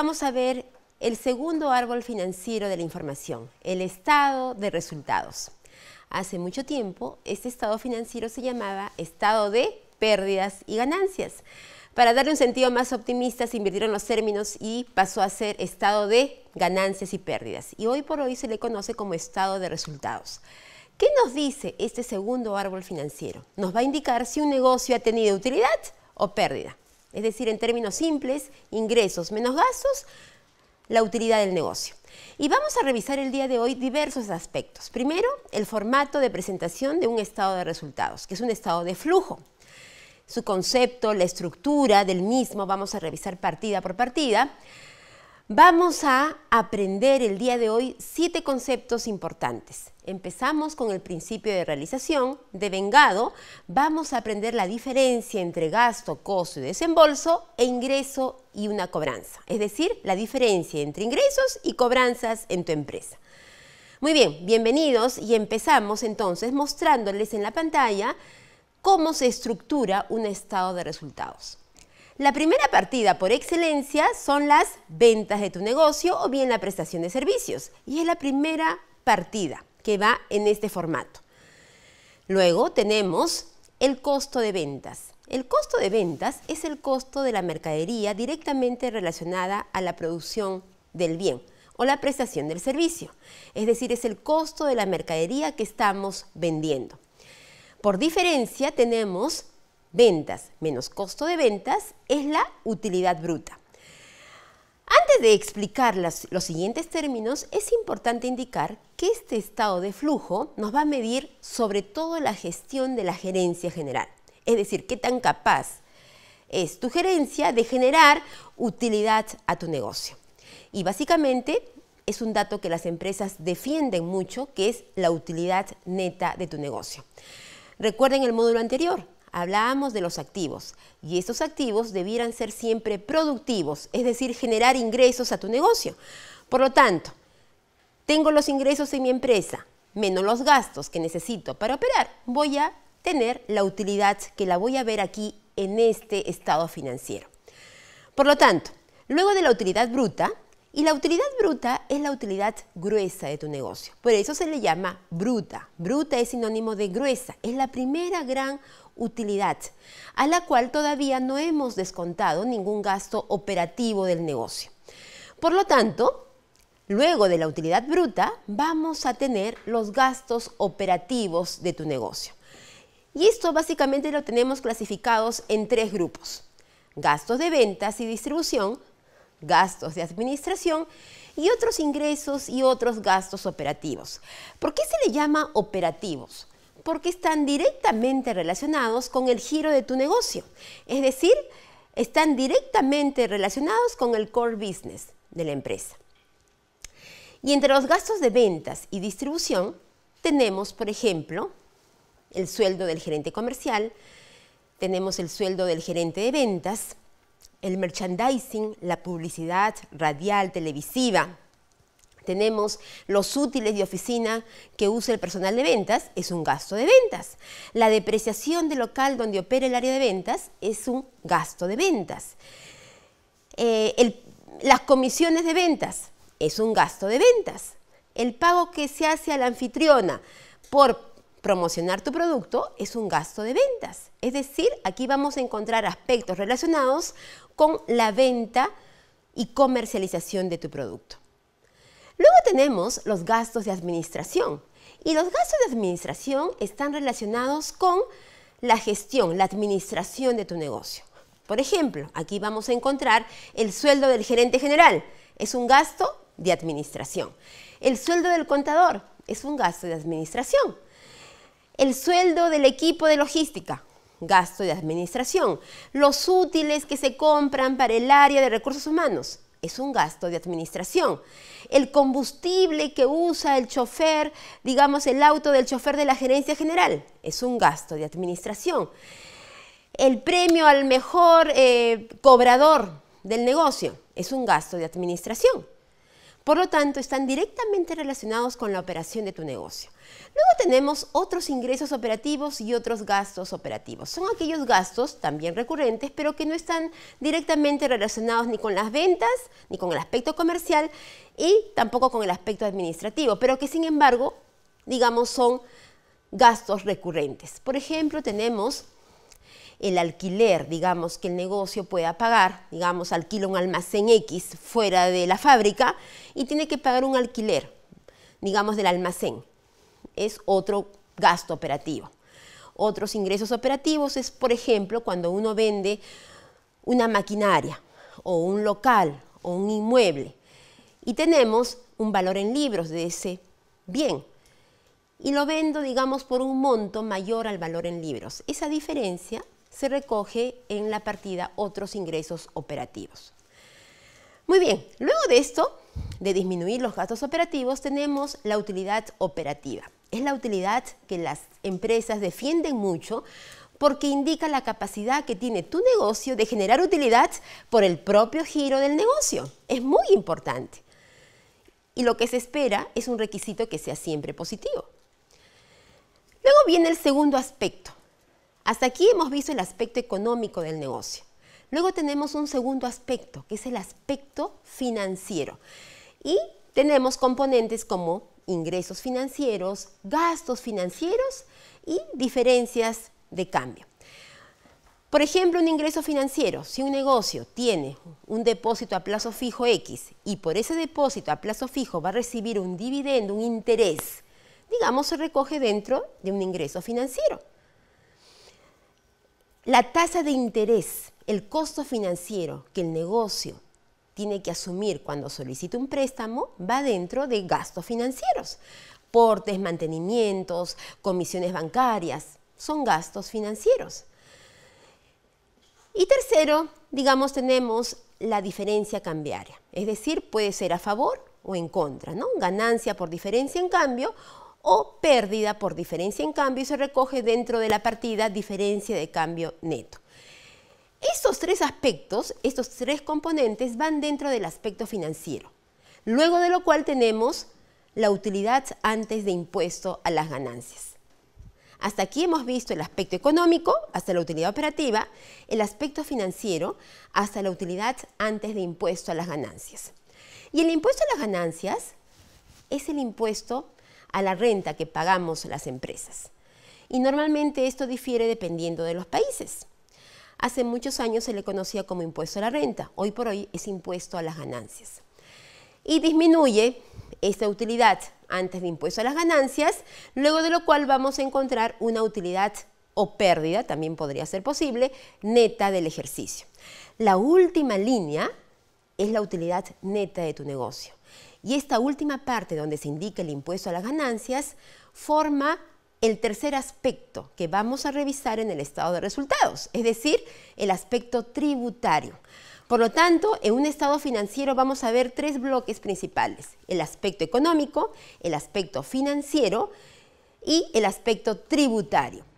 Vamos a ver el segundo árbol financiero de la información, el estado de resultados. Hace mucho tiempo, este estado financiero se llamaba estado de pérdidas y ganancias. Para darle un sentido más optimista, se invirtieron los términos y pasó a ser estado de ganancias y pérdidas. Y hoy por hoy se le conoce como estado de resultados. ¿Qué nos dice este segundo árbol financiero? Nos va a indicar si un negocio ha tenido utilidad o pérdida. Es decir, en términos simples, ingresos menos gastos, la utilidad del negocio. Y vamos a revisar el día de hoy diversos aspectos. Primero, el formato de presentación de un estado de resultados, que es un estado de flujo. Su concepto, la estructura del mismo, vamos a revisar partida por partida. Vamos a aprender el día de hoy siete conceptos importantes. Empezamos con el principio de realización, de vengado. Vamos a aprender la diferencia entre gasto, costo y desembolso e ingreso y una cobranza. Es decir, la diferencia entre ingresos y cobranzas en tu empresa. Muy bien, bienvenidos y empezamos entonces mostrándoles en la pantalla cómo se estructura un estado de resultados. La primera partida por excelencia son las ventas de tu negocio o bien la prestación de servicios. Y es la primera partida que va en este formato. Luego tenemos el costo de ventas. El costo de ventas es el costo de la mercadería directamente relacionada a la producción del bien o la prestación del servicio. Es decir, es el costo de la mercadería que estamos vendiendo. Por diferencia tenemos ventas menos costo de ventas es la utilidad bruta. Antes de explicar los, siguientes términos, es importante indicar que este estado de flujo nos va a medir sobre todo la gestión de la gerencia general, es decir, qué tan capaz es tu gerencia de generar utilidad a tu negocio. Y básicamente es un dato que las empresas defienden mucho, que es la utilidad neta de tu negocio. Recuerden el módulo anterior, Hablábamos de los activos y estos activos debieran ser siempre productivos, es decir, generar ingresos a tu negocio. Por lo tanto, tengo los ingresos en mi empresa, menos los gastos que necesito para operar, voy a tener la utilidad que la voy a ver aquí en este estado financiero. Por lo tanto, luego de la utilidad bruta, y la utilidad bruta es la utilidad gruesa de tu negocio. Por eso se le llama bruta. Bruta es sinónimo de gruesa. Es la primera gran utilidad, a la cual todavía no hemos descontado ningún gasto operativo del negocio. Por lo tanto, luego de la utilidad bruta, vamos a tener los gastos operativos de tu negocio. Y esto básicamente lo tenemos clasificados en tres grupos. Gastos de ventas y distribución, gastos de administración y otros ingresos y otros gastos operativos. ¿Por qué se le llama operativos? Porque están directamente relacionados con el giro de tu negocio, es decir, están directamente relacionados con el core business de la empresa. Y entre los gastos de ventas y distribución tenemos, por ejemplo, el sueldo del gerente comercial, tenemos el sueldo del gerente de ventas, el merchandising, la publicidad radial, televisiva. Tenemos los útiles de oficina que usa el personal de ventas, es un gasto de ventas. La depreciación del local donde opera el área de ventas es un gasto de ventas. Eh, las comisiones de ventas es un gasto de ventas. El pago que se hace a la anfitriona por Promocionar tu producto es un gasto de ventas, es decir, aquí vamos a encontrar aspectos relacionados con la venta y comercialización de tu producto. Luego tenemos los gastos de administración y los gastos de administración están relacionados con la gestión, la administración de tu negocio. Por ejemplo, aquí vamos a encontrar el sueldo del gerente general, es un gasto de administración. El sueldo del contador es un gasto de administración el sueldo del equipo de logística, gasto de administración, los útiles que se compran para el área de recursos humanos, es un gasto de administración. El combustible que usa el chofer, digamos el auto del chofer de la gerencia general, es un gasto de administración. El premio al mejor eh, cobrador del negocio es un gasto de administración. Por lo tanto, están directamente relacionados con la operación de tu negocio. Luego tenemos otros ingresos operativos y otros gastos operativos. Son aquellos gastos también recurrentes, pero que no están directamente relacionados ni con las ventas, ni con el aspecto comercial y tampoco con el aspecto administrativo, pero que sin embargo, digamos, son gastos recurrentes. Por ejemplo, tenemos el alquiler, digamos, que el negocio pueda pagar, digamos, alquilo un almacén X fuera de la fábrica y tiene que pagar un alquiler, digamos, del almacén. Es otro gasto operativo. Otros ingresos operativos es, por ejemplo, cuando uno vende una maquinaria o un local o un inmueble y tenemos un valor en libros de ese bien y lo vendo, digamos, por un monto mayor al valor en libros. Esa diferencia se recoge en la partida otros ingresos operativos. Muy bien, luego de esto, de disminuir los gastos operativos, tenemos la utilidad operativa. Es la utilidad que las empresas defienden mucho porque indica la capacidad que tiene tu negocio de generar utilidad por el propio giro del negocio. Es muy importante. Y lo que se espera es un requisito que sea siempre positivo. Luego viene el segundo aspecto, hasta aquí hemos visto el aspecto económico del negocio. Luego tenemos un segundo aspecto, que es el aspecto financiero. Y tenemos componentes como ingresos financieros, gastos financieros y diferencias de cambio. Por ejemplo, un ingreso financiero, si un negocio tiene un depósito a plazo fijo X y por ese depósito a plazo fijo va a recibir un dividendo, un interés, digamos, se recoge dentro de un ingreso financiero. La tasa de interés, el costo financiero que el negocio tiene que asumir cuando solicita un préstamo va dentro de gastos financieros. Portes, mantenimientos, comisiones bancarias, son gastos financieros. Y tercero, digamos, tenemos la diferencia cambiaria, es decir, puede ser a favor o en contra, ¿no? Ganancia por diferencia en cambio o pérdida por diferencia en cambio y se recoge dentro de la partida diferencia de cambio neto. Estos tres aspectos, estos tres componentes van dentro del aspecto financiero, luego de lo cual tenemos la utilidad antes de impuesto a las ganancias. Hasta aquí hemos visto el aspecto económico, hasta la utilidad operativa, el aspecto financiero, hasta la utilidad antes de impuesto a las ganancias. Y el impuesto a las ganancias es el impuesto a la renta que pagamos las empresas. Y normalmente esto difiere dependiendo de los países. Hace muchos años se le conocía como impuesto a la renta, hoy por hoy es impuesto a las ganancias. Y disminuye esta utilidad antes de impuesto a las ganancias, luego de lo cual vamos a encontrar una utilidad o pérdida, también podría ser posible, neta del ejercicio. La última línea es la utilidad neta de tu negocio. Y esta última parte donde se indica el impuesto a las ganancias forma el tercer aspecto que vamos a revisar en el estado de resultados, es decir, el aspecto tributario. Por lo tanto, en un estado financiero vamos a ver tres bloques principales, el aspecto económico, el aspecto financiero y el aspecto tributario.